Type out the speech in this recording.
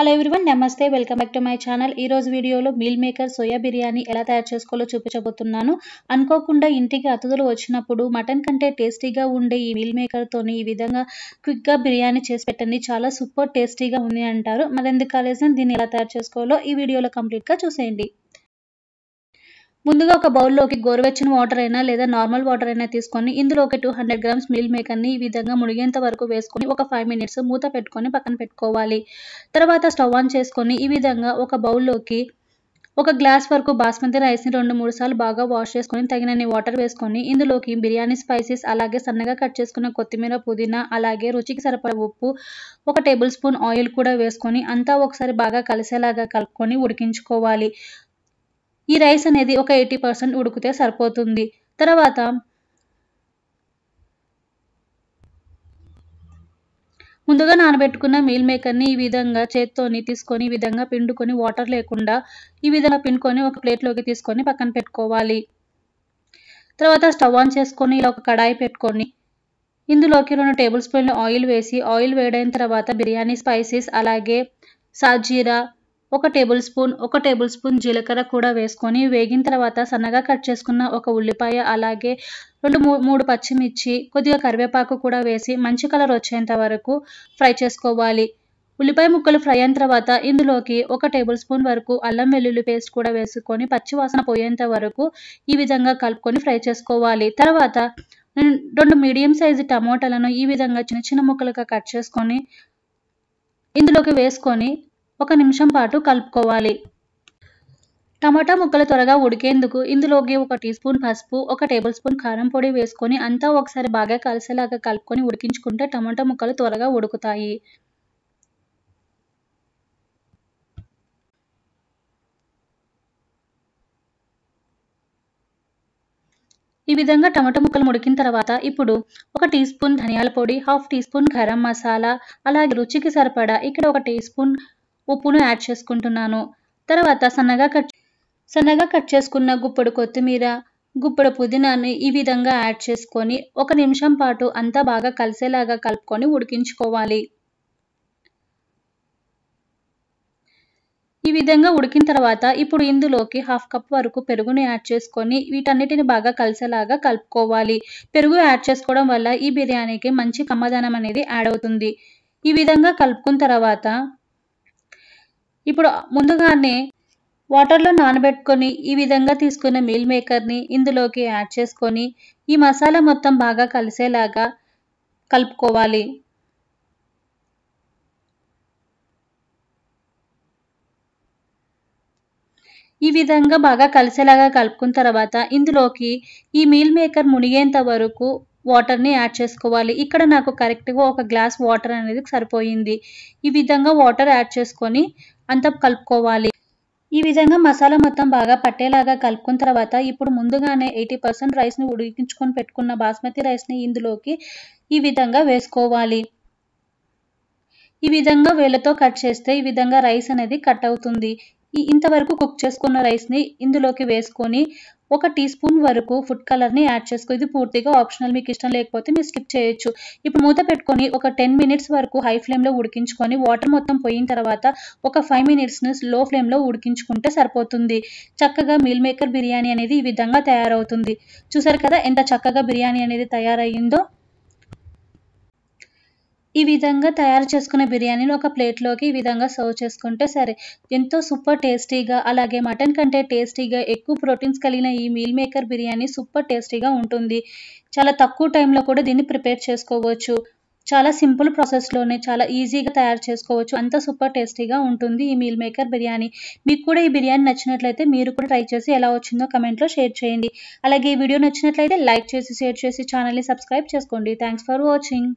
hello everyone నమస్తే welcome back to my channel ఈ రోజు వీడియోలో మీల్ మేకర్ సోయా బిర్యానీ ఎలా తయారు చేసుకోవాలో చూపించబోతున్నాను అనుకోకుండా ఇంటికి అతిథులు వచ్చినప్పుడు మటన్ కంటే టేస్టీగా ఉండే ఈ మీల్ మేకర్తో ఈ విధంగా క్విక్గా బిర్యానీ చేసి పెట్టండి చాలా సూపర్ టేస్టీగా ఉంది అంటారు మరెందుకు కాలేజీ దీన్ని ఎలా తయారు చేసుకోవాలో ఈ వీడియోలో కంప్లీట్గా చూసేయండి ముందుగా ఒక బౌల్లోకి గోరువెచ్చని వాటర్ అయినా లేదా నార్మల్ వాటర్ అయినా తీసుకొని ఇందులో ఒక టూ హండ్రెడ్ గ్రామ్స్ మిల్ మేకర్ని ఈ విధంగా మునిగేంత వరకు వేసుకొని ఒక ఫైవ్ మినిట్స్ మూత పెట్టుకొని పక్కన పెట్టుకోవాలి తర్వాత స్టవ్ ఆన్ చేసుకొని ఈ విధంగా ఒక బౌల్లోకి ఒక గ్లాస్ వరకు బాస్మతి రైస్ని రెండు మూడు సార్లు బాగా వాష్ చేసుకొని తగినన్ని వాటర్ వేసుకొని ఇందులోకి బిర్యానీ స్పైసెస్ అలాగే సన్నగా కట్ చేసుకున్న కొత్తిమీర పుదీనా అలాగే రుచికి సరిపడే ఉప్పు ఒక టేబుల్ స్పూన్ ఆయిల్ కూడా వేసుకొని అంతా ఒకసారి బాగా కలిసేలాగా కలుపుకొని ఉడికించుకోవాలి ఈ రైస్ అనేది ఒక ఎయిటీ పర్సెంట్ ఉడికితే సరిపోతుంది తర్వాత ముందుగా నానబెట్టుకున్న మీల్ మేకర్ని ఈ విధంగా చేత్తోని తీసుకొని ఈ విధంగా పిండుకొని వాటర్ లేకుండా ఈ విధంగా పిండుకొని ఒక ప్లేట్లోకి తీసుకొని పక్కన పెట్టుకోవాలి తర్వాత స్టవ్ ఆన్ చేసుకొని ఇలా ఒక కడాయి పెట్టుకొని ఇందులోకి రెండు టేబుల్ స్పూన్లు ఆయిల్ వేసి ఆయిల్ వేడైన తర్వాత బిర్యానీ స్పైసెస్ అలాగే సాజీరా ఒక టేబుల్ స్పూన్ ఒక టేబుల్ స్పూన్ జీలకర్ర కూడా వేసుకొని వేగిన తర్వాత సన్నగా కట్ చేసుకున్న ఒక ఉల్లిపాయ అలాగే రెండు మూడు పచ్చిమిర్చి కొద్దిగా కరివేపాకు కూడా వేసి మంచి కలర్ వచ్చేంత వరకు ఫ్రై చేసుకోవాలి ఉల్లిపాయ ముక్కలు ఫ్రై అయిన తర్వాత ఇందులోకి ఒక టేబుల్ స్పూన్ వరకు అల్లం వెల్లుల్లి పేస్ట్ కూడా వేసుకొని పచ్చివాసన పోయేంత వరకు ఈ విధంగా కలుపుకొని ఫ్రై చేసుకోవాలి తర్వాత రెండు మీడియం సైజు టమోటాలను ఈ విధంగా చిన్న చిన్న ముక్కలుగా కట్ చేసుకొని ఇందులోకి వేసుకొని ఒక నిమిషం పాటు కలుపుకోవాలి టమాటా ముక్కలు త్వరగా ఉడికేందుకు ఇందులోకి ఒక టీ స్పూన్ పసుపు ఒక టేబుల్ స్పూన్ కారం పొడి వేసుకొని అంతా ఒకసారి బాగా కలిసేలాగా కలుపుకొని ఉడికించుకుంటే టమాటా ముక్కలు త్వరగా ఉడుకుతాయి ఈ విధంగా టమాటా ముక్కలు ఉడికిన తర్వాత ఇప్పుడు ఒక టీ స్పూన్ ధనియాల పొడి half teaspoon garam masala అలాగే రుచికి సరిపడా ఇక్కడ ఒక టీ స్పూన్ ఉప్పును యాడ్ చేసుకుంటున్నాను తర్వాత సన్నగా కట్ సన్నగా కట్ చేసుకున్న గుప్పడు కొత్తిమీర గుప్పడు పుదీనాను ఈ విధంగా యాడ్ చేసుకొని ఒక నిమిషం పాటు అంతా బాగా కలిసేలాగా కలుపుకొని ఉడికించుకోవాలి ఈ విధంగా ఉడికిన తర్వాత ఇప్పుడు ఇందులోకి హాఫ్ కప్ వరకు పెరుగును యాడ్ చేసుకొని వీటన్నిటిని బాగా కలిసేలాగా కలుపుకోవాలి పెరుగు యాడ్ చేసుకోవడం వల్ల ఈ బిర్యానీకి మంచి కమ్మదనం అనేది యాడ్ అవుతుంది ఈ విధంగా కలుపుకున్న తర్వాత ఇప్పుడు ముందుగానే వాటర్లో నానబెట్టుకొని ఈ విధంగా తీసుకున్న మీల్ మేకర్ని ఇందులోకి యాడ్ చేసుకొని ఈ మసాలా మొత్తం బాగా కలిసేలాగా కలుపుకోవాలి ఈ విధంగా బాగా కలిసేలాగా కలుపుకున్న తర్వాత ఇందులోకి ఈ మీల్ మేకర్ మునిగేంత వరకు వాటర్ని యాడ్ చేసుకోవాలి ఇక్కడ నాకు కరెక్ట్గా ఒక గ్లాస్ వాటర్ అనేది సరిపోయింది ఈ విధంగా వాటర్ యాడ్ చేసుకొని అంతా కలుపుకోవాలి ఈ విధంగా మసాలా మొత్తం బాగా పట్టేలాగా కలుపుకున్న తర్వాత ఇప్పుడు ముందుగానే ఎయిటీ పర్సెంట్ రైస్ని ఉడికించుకొని పెట్టుకున్న బాస్మతి రైస్ని ఇందులోకి ఈ విధంగా వేసుకోవాలి ఈ విధంగా వేలతో కట్ చేస్తే ఈ విధంగా రైస్ అనేది కట్ అవుతుంది ఇంతవరకు కుక్ చేసుకున్న రైస్ని ఇందులోకి వేసుకొని ఒక టీ స్పూన్ వరకు ఫుడ్ కలర్ని యాడ్ చేసుకో ఇది పూర్తిగా ఆప్షనల్ మీకు ఇష్టం లేకపోతే మీరు స్కిప్ చేయొచ్చు ఇప్పుడు మూత పెట్టుకొని ఒక టెన్ మినిట్స్ వరకు హై ఫ్లేమ్లో ఉడికించుకొని వాటర్ మొత్తం పోయిన తర్వాత ఒక ఫైవ్ మినిట్స్ని లో ఫ్లేమ్లో ఉడికించుకుంటే సరిపోతుంది చక్కగా మీల్ మేకర్ బిర్యానీ అనేది ఈ విధంగా తయారవుతుంది చూసారు కదా ఎంత చక్కగా బిర్యానీ అనేది తయారయ్యిందో ఈ విధంగా తయారు చేసుకున్న బిర్యానీని ఒక ప్లేట్లోకి ఈ విధంగా సర్వ్ చేసుకుంటే సరే ఎంతో సూపర్ టేస్టీగా అలాగే మటన్ కంటే టేస్టీగా ఎక్కువ ప్రోటీన్స్ కలిగిన ఈ మీల్ మేకర్ బిర్యానీ సూపర్ టేస్టీగా ఉంటుంది చాలా తక్కువ టైంలో కూడా దీన్ని ప్రిపేర్ చేసుకోవచ్చు చాలా సింపుల్ ప్రాసెస్లోనే చాలా ఈజీగా తయారు చేసుకోవచ్చు అంత సూపర్ టేస్టీగా ఉంటుంది ఈ మీల్ మేకర్ బిర్యానీ మీకు కూడా ఈ బిర్యానీ నచ్చినట్లయితే మీరు కూడా ట్రై చేసి ఎలా వచ్చిందో కమెంట్లో షేర్ చేయండి అలాగే ఈ వీడియో నచ్చినట్లయితే లైక్ చేసి షేర్ చేసి ఛానల్ని సబ్స్క్రైబ్ చేసుకోండి థ్యాంక్స్ ఫర్ వాచింగ్